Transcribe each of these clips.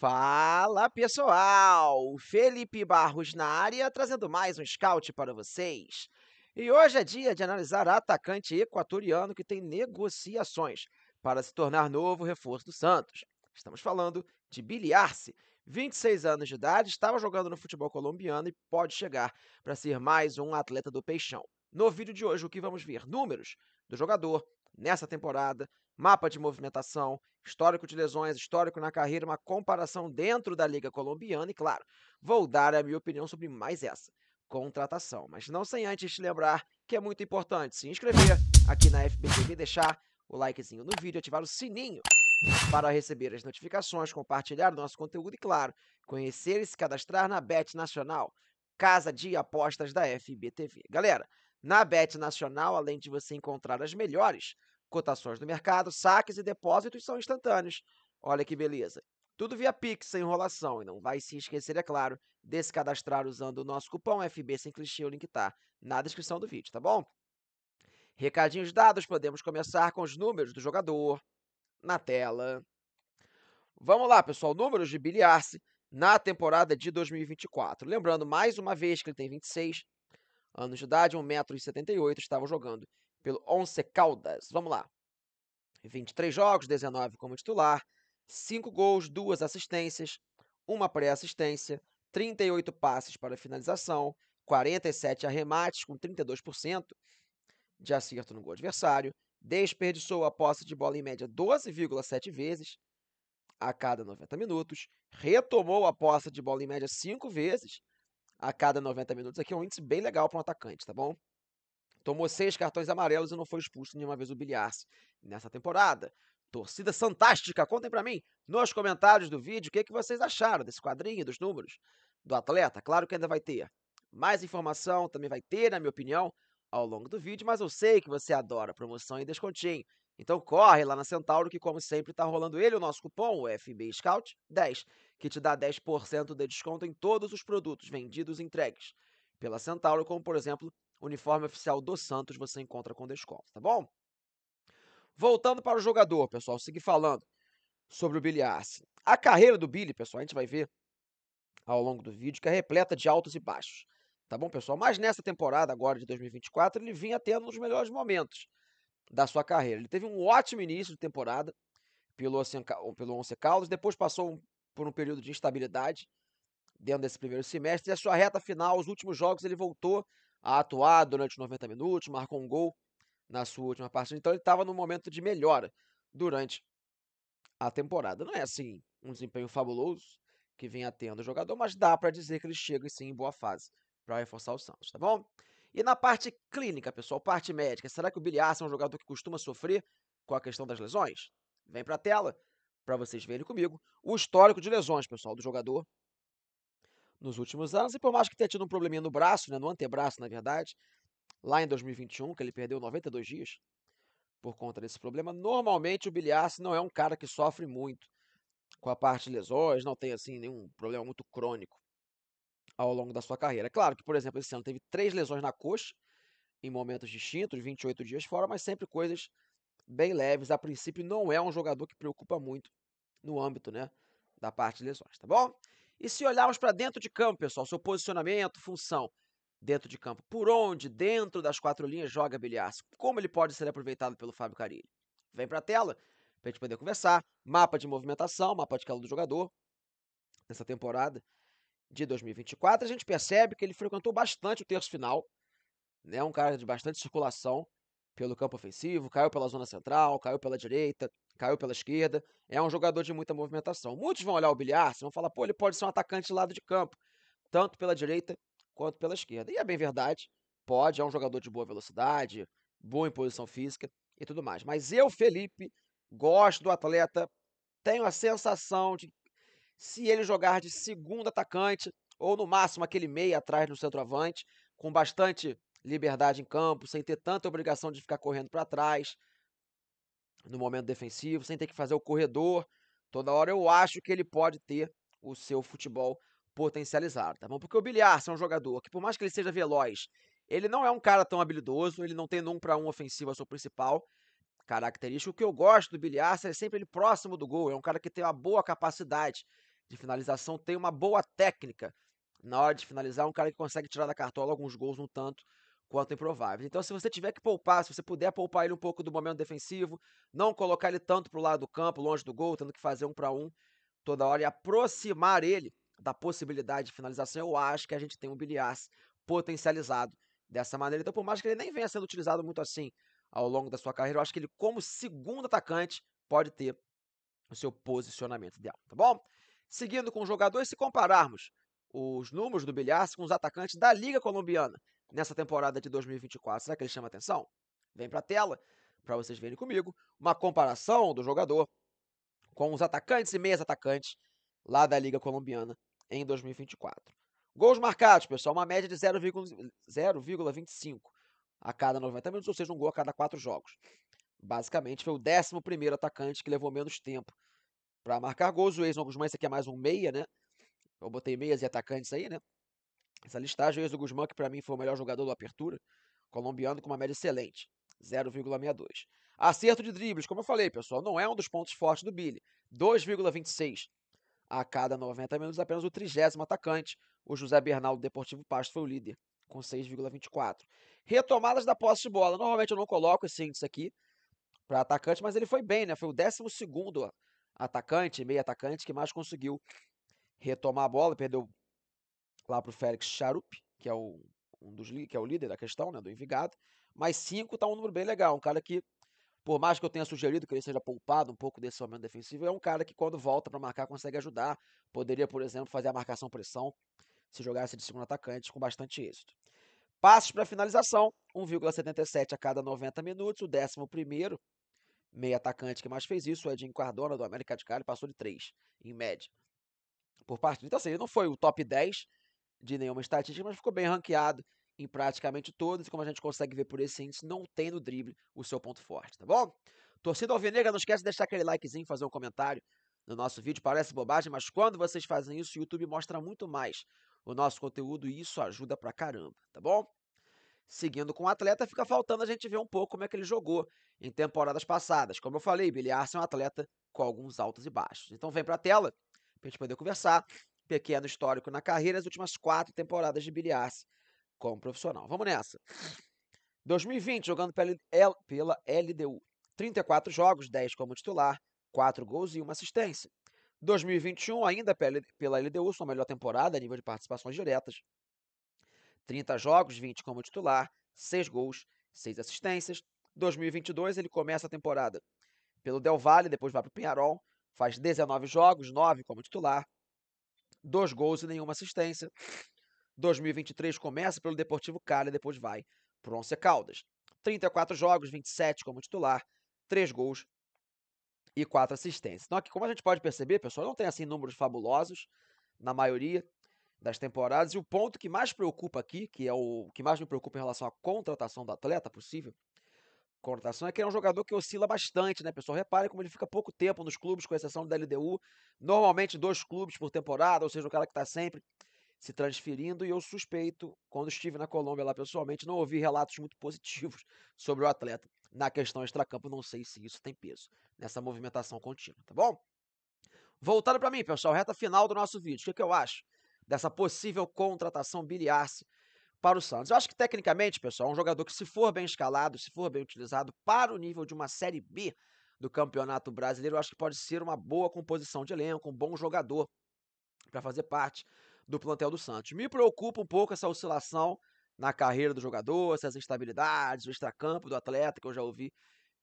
Fala pessoal, Felipe Barros na área trazendo mais um scout para vocês. E hoje é dia de analisar atacante equatoriano que tem negociações para se tornar novo reforço do Santos. Estamos falando de Biliarce, 26 anos de idade, estava jogando no futebol colombiano e pode chegar para ser mais um atleta do Peixão. No vídeo de hoje, o que vamos ver? Números do jogador nessa temporada, mapa de movimentação, histórico de lesões, histórico na carreira, uma comparação dentro da Liga Colombiana e, claro, vou dar a minha opinião sobre mais essa contratação. Mas não sem antes te lembrar que é muito importante se inscrever aqui na FBTV, deixar o likezinho no vídeo, ativar o sininho para receber as notificações, compartilhar nosso conteúdo e, claro, conhecer e se cadastrar na Bet Nacional, casa de apostas da FBTV. Galera, na Bet Nacional, além de você encontrar as melhores cotações do mercado, saques e depósitos são instantâneos. Olha que beleza. Tudo via Pix, sem enrolação. E não vai se esquecer, é claro, de se cadastrar usando o nosso cupom FB sem clichê. O link tá na descrição do vídeo, tá bom? Recadinhos dados, podemos começar com os números do jogador na tela. Vamos lá, pessoal. Números de Billy Arce na temporada de 2024. Lembrando, mais uma vez, que ele tem 26 anos de idade, 1,78m, estava jogando pelo Once Caldas. Vamos lá. 23 jogos, 19 como titular, 5 gols, 2 assistências, 1 pré-assistência, 38 passes para finalização, 47 arremates com 32% de acerto no gol adversário, desperdiçou a posse de bola em média 12,7 vezes a cada 90 minutos, retomou a posse de bola em média 5 vezes a cada 90 minutos. Aqui é um índice bem legal para um atacante, tá bom? Tomou seis cartões amarelos e não foi expulso nenhuma vez o Bilharce nessa temporada. Torcida fantástica, contem para mim nos comentários do vídeo o que, é que vocês acharam desse quadrinho, dos números do atleta. Claro que ainda vai ter mais informação, também vai ter, na minha opinião, ao longo do vídeo, mas eu sei que você adora promoção e descontinho. Então corre lá na Centauro que, como sempre, está rolando ele, o nosso cupom, o FB Scout 10, que te dá 10% de desconto em todos os produtos vendidos e entregues pela Centauro, como por exemplo uniforme oficial do Santos você encontra com desconto, tá bom? Voltando para o jogador, pessoal, seguir falando sobre o Billy Arce. A carreira do Billy, pessoal, a gente vai ver ao longo do vídeo, que é repleta de altos e baixos. Tá bom, pessoal? Mas nessa temporada agora de 2024, ele vinha tendo um dos melhores momentos da sua carreira. Ele teve um ótimo início de temporada pelo, pelo Caldas, depois passou por um período de instabilidade dentro desse primeiro semestre, e a sua reta final, os últimos jogos, ele voltou a atuar durante 90 minutos, marcou um gol na sua última partida, então ele estava num momento de melhora durante a temporada. Não é assim um desempenho fabuloso que vem atendo o jogador, mas dá para dizer que ele chega sim em boa fase para reforçar o Santos, tá bom? E na parte clínica, pessoal, parte médica, será que o Billy é um jogador que costuma sofrer com a questão das lesões? Vem para a tela para vocês verem comigo o histórico de lesões, pessoal, do jogador nos últimos anos. E por mais que tenha tido um probleminha no braço, né, no antebraço, na verdade, lá em 2021, que ele perdeu 92 dias por conta desse problema, normalmente o Biliarce não é um cara que sofre muito com a parte de lesões, não tem assim nenhum problema muito crônico ao longo da sua carreira. É claro que, por exemplo, esse ano teve três lesões na coxa em momentos distintos, 28 dias fora, mas sempre coisas bem leves. A princípio, não é um jogador que preocupa muito no âmbito, né, da parte de lesões, tá bom? E se olharmos para dentro de campo, pessoal, seu posicionamento, função dentro de campo, por onde dentro das quatro linhas joga Biliarço, como ele pode ser aproveitado pelo Fábio Carilli. Vem para a tela para a gente poder conversar. Mapa de movimentação, mapa de calor do jogador nessa temporada de 2024. A gente percebe que ele frequentou bastante o terço final, né? Um cara de bastante circulação pelo campo ofensivo, caiu pela zona central, caiu pela direita, caiu pela esquerda. É um jogador de muita movimentação. Muitos vão olhar o Bilhar e vão falar, pô, ele pode ser um atacante de lado de campo, tanto pela direita quanto pela esquerda. E é bem verdade, pode, é um jogador de boa velocidade, boa imposição física e tudo mais. Mas eu, Felipe, gosto do atleta, tenho a sensação de se ele jogar de segundo atacante ou no máximo aquele meia atrás no centroavante, com bastante liberdade em campo, sem ter tanta obrigação de ficar correndo para trás no momento defensivo, sem ter que fazer o corredor toda hora. Eu acho que ele pode ter o seu futebol potencializado, tá bom? Porque o Bilhar é um jogador que, por mais que ele seja veloz, ele não é um cara tão habilidoso, ele não tem num para um ofensivo a é sua principal característica. O que eu gosto do Bilhar é sempre ele próximo do gol, é um cara que tem uma boa capacidade de finalização, tem uma boa técnica na hora de finalizar, é um cara que consegue tirar da cartola alguns gols no tanto quanto improváveis. Então, se você tiver que poupar, se você puder poupar ele um pouco do momento defensivo, não colocar ele tanto para o lado do campo, longe do gol, tendo que fazer um para um toda hora e aproximar ele da possibilidade de finalização, eu acho que a gente tem um Bilias potencializado dessa maneira. Então, por mais que ele nem venha sendo utilizado muito assim ao longo da sua carreira, eu acho que ele, como segundo atacante, pode ter o seu posicionamento ideal, tá bom? Seguindo com os jogadores, se compararmos os números do Bilhar com os atacantes da Liga Colombiana nessa temporada de 2024, será que ele chama atenção? Vem para a tela para vocês verem comigo uma comparação do jogador com os atacantes e meias atacantes lá da Liga Colombiana em 2024. Gols marcados, pessoal, uma média de 0,25 a cada 90 minutos, ou seja, um gol a cada quatro jogos. Basicamente, foi o 11 atacante que levou menos tempo para marcar gols. O ex-Guzmán, esse aqui é mais um meia, né? Eu botei meias e atacantes aí, né? Essa listagem, o Enzo Guzmán, que para mim foi o melhor jogador do Apertura, colombiano com uma média excelente, 0,62. Acerto de dribles, como eu falei, pessoal, não é um dos pontos fortes do Billy, 2,26. A cada 90 minutos, apenas o trigésimo atacante, o José Bernal do Deportivo Pasto, foi o líder, com 6,24. Retomadas da posse de bola. Normalmente eu não coloco esse índice aqui para atacante, mas ele foi bem, né? Foi o 12 atacante, meio atacante, que mais conseguiu retomar a bola, perdeu lá para o Félix Charup, que é o, um dos, que é o líder da questão, né, do Envigado. Mas 5 está um número bem legal, um cara que, por mais que eu tenha sugerido que ele seja poupado um pouco desse momento defensivo, é um cara que quando volta para marcar consegue ajudar. Poderia, por exemplo, fazer a marcação-pressão se jogasse de segundo atacante com bastante êxito. Passos para finalização, 1,77 a cada 90 minutos. O décimo primeiro meio atacante que mais fez isso, o Edinho Cardona, do América de Cali, passou de 3, em média, por parte Então, assim, ele não foi o top 10, de nenhuma estatística, mas ficou bem ranqueado em praticamente todas, e como a gente consegue ver por esse índice, não tem no drible o seu ponto forte, tá bom? Torcida Alvinegra, não esquece de deixar aquele likezinho, fazer um comentário no nosso vídeo, parece bobagem, mas quando vocês fazem isso, o YouTube mostra muito mais o nosso conteúdo e isso ajuda pra caramba, tá bom? Seguindo com o atleta, fica faltando a gente ver um pouco como é que ele jogou em temporadas passadas. Como eu falei, Billy Arce é um atleta com alguns altos e baixos. Então vem pra tela pra gente poder conversar pequeno histórico na carreira as últimas quatro temporadas de Billy Arce como profissional. Vamos nessa. 2020, jogando pela, pela LDU. 34 jogos, 10 como titular, 4 gols e 1 assistência. 2021, ainda pela LDU, sua melhor temporada a nível de participações diretas. 30 jogos, 20 como titular, 6 gols, 6 assistências. 2022, ele começa a temporada pelo Del Valle, depois vai para o Pinharol, faz 19 jogos, 9 como titular, dois gols e nenhuma assistência. 2023 começa pelo Deportivo Cali, e depois vai para Once Caldas. 34 jogos, 27 como titular, 3 gols e 4 assistências. Então aqui, como a gente pode perceber, pessoal, não tem assim números fabulosos na maioria das temporadas. E o ponto que mais preocupa aqui, que é o que mais me preocupa em relação à contratação do atleta possível, contratação é que ele é um jogador que oscila bastante, né, pessoal? Reparem como ele fica pouco tempo nos clubes, com exceção da LDU. Normalmente dois clubes por temporada, ou seja, um cara que está sempre se transferindo. E eu suspeito, quando estive na Colômbia lá pessoalmente, não ouvi relatos muito positivos sobre o atleta na questão extracampo. Não sei se isso tem peso nessa movimentação contínua, tá bom? Voltando para mim, pessoal, reta final do nosso vídeo. O que, é que eu acho dessa possível contratação Billy Arce para o Santos. Eu acho que tecnicamente, pessoal, um jogador que se for bem escalado, se for bem utilizado para o nível de uma Série B do Campeonato Brasileiro, eu acho que pode ser uma boa composição de elenco, um bom jogador para fazer parte do plantel do Santos. Me preocupa um pouco essa oscilação na carreira do jogador, essas instabilidades, o extracampo do atleta que eu já ouvi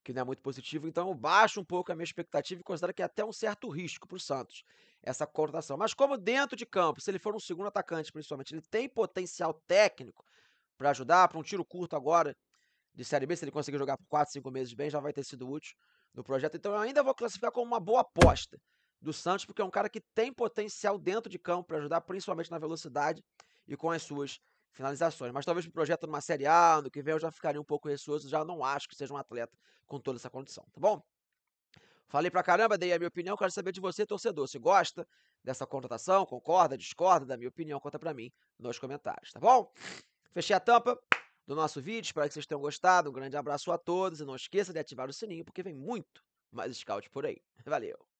que não é muito positivo. Então, eu baixo um pouco a minha expectativa e considero que é até um certo risco para o Santos essa coordenação. Mas, como dentro de campo, se ele for um segundo atacante, principalmente, ele tem potencial técnico para ajudar, para um tiro curto agora de Série B, se ele conseguir jogar por 4, 5 meses bem, já vai ter sido útil no projeto. Então, eu ainda vou classificar como uma boa aposta do Santos, porque é um cara que tem potencial dentro de campo para ajudar, principalmente na velocidade e com as suas finalizações. Mas talvez para o projeto numa Série A, ano que vem, eu já ficaria um pouco receoso, já não acho que seja um atleta com toda essa condição, tá bom? Falei pra caramba, dei a minha opinião, quero saber de você, torcedor, se gosta dessa contratação, concorda, discorda da minha opinião, conta pra mim nos comentários, tá bom? Fechei a tampa do nosso vídeo, espero que vocês tenham gostado, um grande abraço a todos e não esqueça de ativar o sininho porque vem muito mais scout por aí. Valeu!